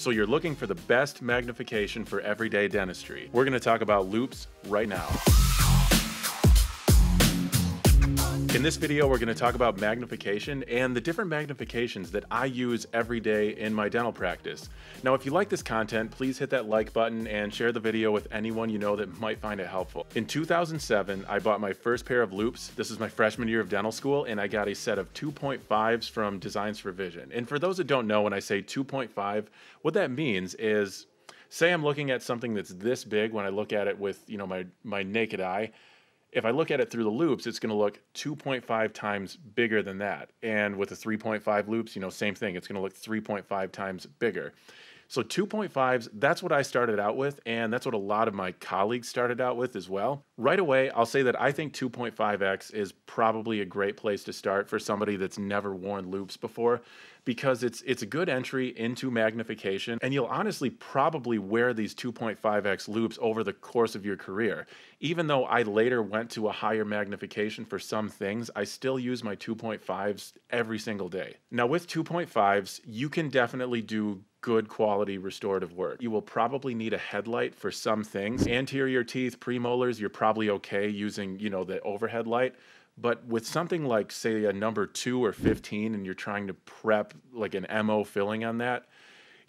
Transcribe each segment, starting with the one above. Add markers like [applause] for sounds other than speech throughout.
so you're looking for the best magnification for everyday dentistry. We're gonna talk about loops right now. In this video, we're going to talk about magnification and the different magnifications that I use every day in my dental practice. Now, if you like this content, please hit that like button and share the video with anyone you know that might find it helpful. In 2007, I bought my first pair of loops. This is my freshman year of dental school, and I got a set of 2.5s from Designs for Vision. And for those that don't know, when I say 2.5, what that means is, say I'm looking at something that's this big when I look at it with, you know, my, my naked eye, if I look at it through the loops, it's going to look 2.5 times bigger than that. And with the 3.5 loops, you know, same thing. It's going to look 3.5 times bigger. So 2.5s, that's what I started out with, and that's what a lot of my colleagues started out with as well. Right away, I'll say that I think 2.5x is probably a great place to start for somebody that's never worn loops before because it's it's a good entry into magnification and you'll honestly probably wear these 2.5x loops over the course of your career. Even though I later went to a higher magnification for some things, I still use my 2.5s every single day. Now with 2.5s, you can definitely do good quality restorative work. You will probably need a headlight for some things. Anterior teeth, premolars, you're probably okay using, you know, the overhead light. But with something like, say, a number two or 15, and you're trying to prep like an MO filling on that,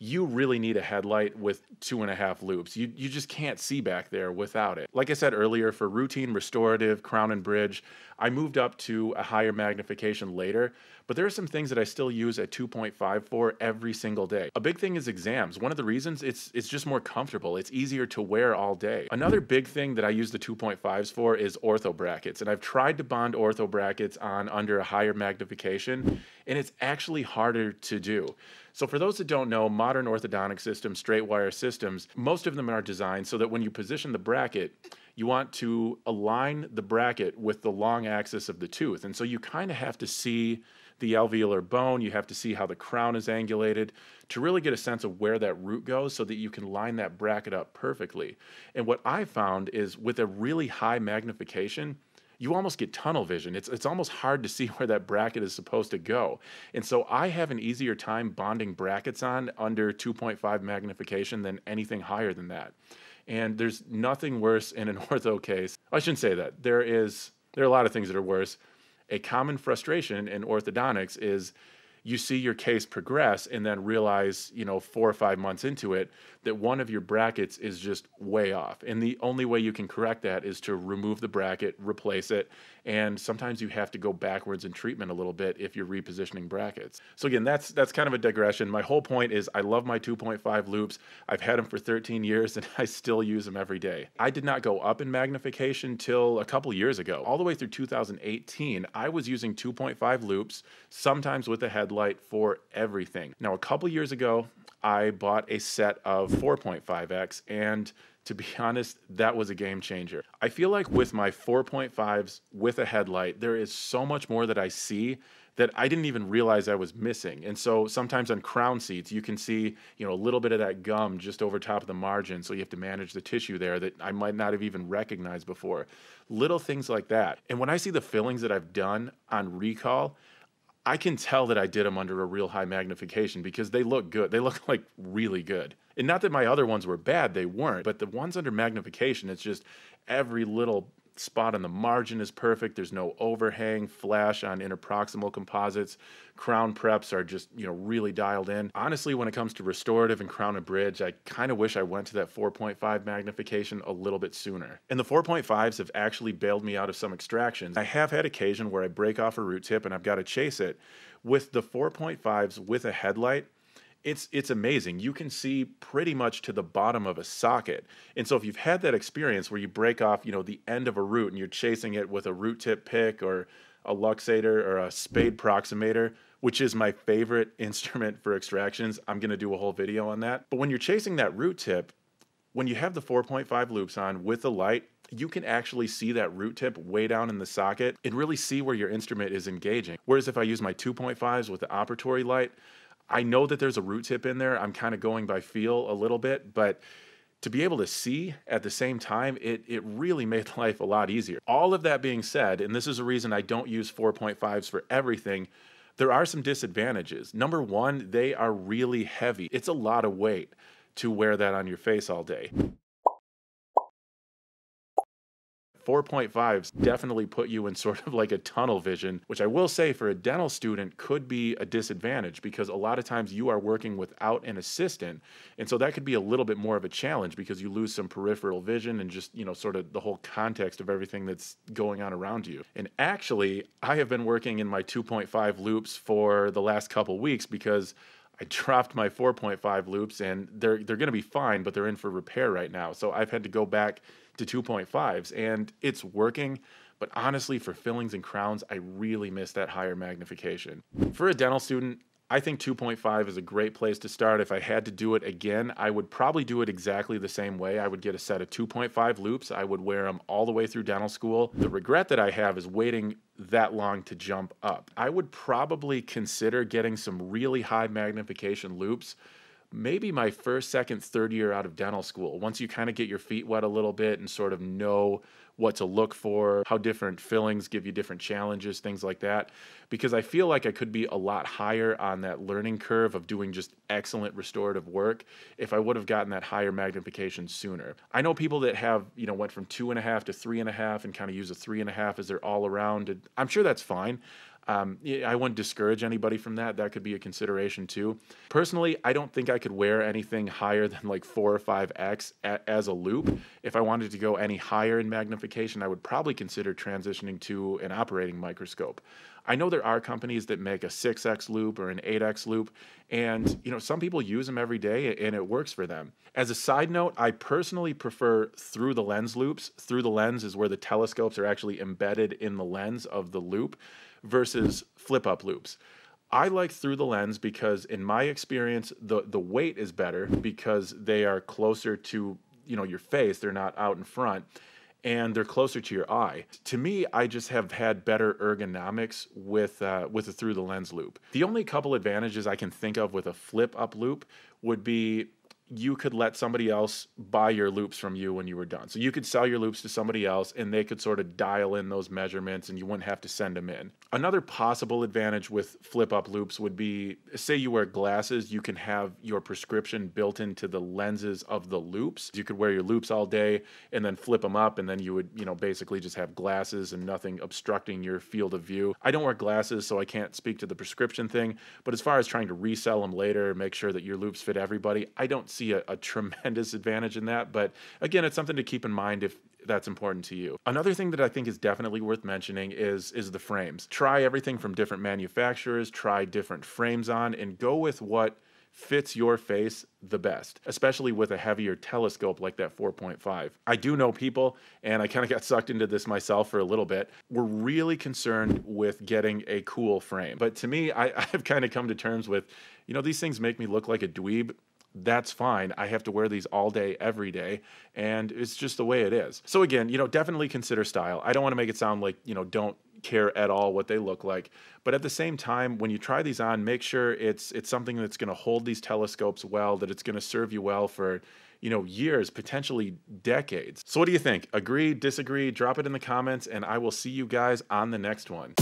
you really need a headlight with two and a half loops. You, you just can't see back there without it. Like I said earlier, for routine, restorative, crown and bridge, I moved up to a higher magnification later, but there are some things that I still use at 2.5 for every single day. A big thing is exams. One of the reasons it's it's just more comfortable. It's easier to wear all day. Another big thing that I use the 2.5s for is ortho brackets, and I've tried to bond ortho brackets on under a higher magnification, and it's actually harder to do. So, for those that don't know, modern orthodontic systems, straight wire systems, most of them are designed so that when you position the bracket, you want to align the bracket with the long axis of the tooth. And so you kind of have to see the alveolar bone, you have to see how the crown is angulated to really get a sense of where that root goes so that you can line that bracket up perfectly. And what I found is with a really high magnification, you almost get tunnel vision. It's, it's almost hard to see [laughs] where that bracket is supposed to go. And so I have an easier time bonding brackets on under 2.5 magnification than anything higher than that. And there's nothing worse in an [laughs] ortho case. I shouldn't say that. There is there are a lot of things that are worse. A common frustration in orthodontics is you see your case progress and then realize, you know, four or five months into it that one of your brackets is just way off. And the only way you can correct that is to remove the bracket, replace it. And sometimes you have to go backwards in treatment a little bit if you're repositioning brackets. So again, that's that's kind of a digression. My whole point is I love my 2.5 loops. I've had them for 13 years [laughs] and I still use them every day. I did not go up in magnification till a couple years ago. All the way through 2018, I was using 2.5 loops, sometimes with a head headlight for everything. Now, a couple years ago, I bought a set of 4.5X, and to be [laughs] honest, that was a game changer. I feel like with my 4.5s with a headlight, there is so much more that I see that I didn't even realize I was missing. And so sometimes on crown seats, you can see, you know, a little bit of that gum just over top of the margin. So you have to manage the tissue there that I might not have even recognized before. Little things like that. And when I see the fillings that I've done on recall, I can tell that I did them under a real high magnification because they look good. They look [laughs] like really good. And not that my other ones were bad, they weren't, but the ones under magnification, it's just every little spot on the margin is perfect. There's no overhang, flash on interproximal composites. Crown preps are just, you know, really dialed in. Honestly, when it comes to restorative and crown and bridge, I kind of wish I went to that 4.5 magnification a little bit sooner. And the 4.5s have actually bailed me out of some extractions. I have had occasion where I break off a root tip and I've got to chase it. With the 4.5s with a headlight, it's it's amazing. You can see pretty much to the bottom of a socket. And so if you've had that experience where you break off, you know, the end of a root and you're chasing it with a root tip pick or a luxator or a spade proximator, which is my favorite [laughs] instrument for extractions. I'm going to do a whole video on that. But when you're chasing that root tip, when you have the 4.5 loops on with the light, you can actually see that root tip way down in the socket and really see where your instrument is engaging. Whereas if I use my 2.5s with the operatory light, I know that there's a root tip in there. I'm kind of going by feel a little bit, but to be able to see at the same time, it, it really [laughs] made life a lot easier. All of that being said, and this is a reason I don't use 4.5s for everything, there are some disadvantages. Number one, they are really heavy. It's a lot of weight to wear that on your face all day. 4.5s definitely put you in [laughs] sort of like a tunnel vision, which I will say for a dental student could be a disadvantage because a lot of times you are working without an assistant. And so that could be a little bit more of a challenge because you lose some peripheral vision and just, you know, sort of the whole context of everything that's going on around you. And actually, I have been working in my 2.5 loops for the last couple weeks because I [laughs] dropped my 4.5 loops and they're they're going to be fine, but they're in for repair right now. So I've had to go back to 2.5s, and it's working. But honestly, for fillings and crowns, I really miss that higher magnification. For a dental student, I think 2.5 is a great place to start. If I had to do it again, I would probably do it exactly the same way. I would get a set of 2.5 loops. I would wear them all the way through dental school. The regret that I have is waiting that long to jump up. I would probably consider getting some really high magnification loops maybe my first, second, third year out of dental school. Once you kind of get your feet wet a little bit and sort of know what to look for, how different fillings give you different challenges, things like that. Because I feel like I could be a lot higher on that learning curve of doing just excellent restorative work if I would have gotten that higher magnification sooner. I know people that have, you know, went from two and a half to three and a half and kind of use a three and a half as their all around. I'm sure that's fine. Um, I wouldn't discourage anybody from that. That could be a consideration too. Personally, I don't think I could wear anything higher than like four or five X as a loop. If I wanted to go any higher in magnification, I would probably consider transitioning to an operating microscope. I know there are companies that make a 6x loop or an 8x loop and you know some people use them every day and it works for them. As a side note, I personally prefer through the lens loops. Through the lens is where the telescopes are actually embedded in the lens of the loop versus flip up loops. I like through the lens because in my experience the the weight is better because they are closer to you know your face, they're not out in front and they're closer to your eye. To me, I just have had better ergonomics with uh, with a through the lens loop. The only couple advantages I can think of with a flip up loop would be you could let somebody else buy your loops from you when you were done. So you could sell your loops to somebody else and they could sort of dial in those measurements and you wouldn't have to send them in. Another possible advantage with flip up loops would be say you wear glasses, you can have your prescription built into the lenses of the loops. You could wear your loops all day and then flip them up and then you would, you know, basically just have glasses and nothing obstructing your field of view. I don't wear glasses so I can't speak to the prescription thing, but as far as trying to resell them later, make sure that your loops fit everybody, I don't see see a, a [laughs] tremendous advantage in that. But again, it's something to keep in mind if that's important to you. Another thing that I think is definitely worth mentioning is is the frames. Try everything from different manufacturers, try different frames on and go with what fits your face the best, especially with a heavier telescope like that 4.5. I do know people, and I kind of got [laughs] sucked into this myself for a little bit, We're really concerned with getting a cool frame. But to me, I, [laughs] I've kind of come to terms with, you know, these things make me look like a dweeb that's fine. I have to wear these all day, every day. And it's just the way it is. So, again, you know, definitely consider style. I don't want to make it sound like, you know, don't care at all what they look like. But at the same time, when you try these on, make sure it's it's something that's going to hold these telescopes well, that it's going to serve you well for you know, years, potentially decades. So what do you think? Agree, disagree, drop it in the comments, and I will see you guys on the next one.